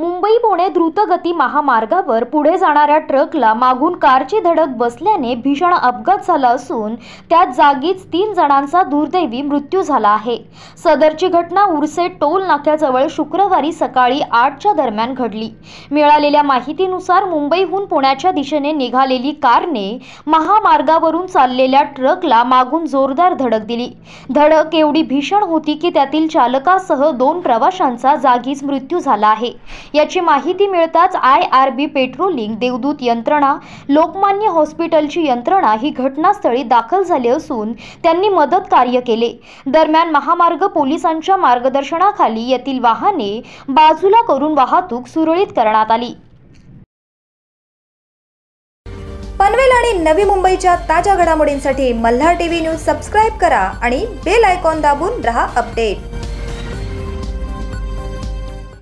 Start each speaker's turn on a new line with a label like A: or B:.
A: मुंबई पुणे द्रुतगती महामार्गावर पुढे जाणाऱ्या ट्रकला मागून कारची धडक बसल्याने भीषण अपघात झाला असून त्यात जागीच तीन जणांचा दुर्दैवी मृत्यू झाला आहे सदरची घटना उर्से टोल नाक्याजवळ शुक्रवारी सकाळी आठच्या दरम्यान घडली मिळालेल्या माहितीनुसार मुंबईहून पुण्याच्या दिशेने निघालेली कारने महामार्गावरून चाललेल्या ट्रकला मागून जोरदार धडक दिली धडक एवढी भीषण होती की त्यातील चालकासह दोन प्रवाशांचा जागीच मृत्यू झाला आहे याची माहिती मिळताच आय आर बी पेट्रोलिंग देवदूत यंत्रणा लोकमान्य हॉस्पिटलची यंत्रणा ही घटनास्थळी दाखल झाली असून त्यांनी मदत कार्य केले दरम्यान महामार्ग पोलिसांच्या मार्गदर्शनाखाली येथील वाहने बाजूला करून वाहतूक
B: सुरळीत करण्यात आली पनवेल आणि नवी मुंबईच्या ताज्या घडामोडींसाठी मल्हार टीव्ही न्यूज सबस्क्राईब करा आणि बेल आयकॉन दाबून रहा अपडेट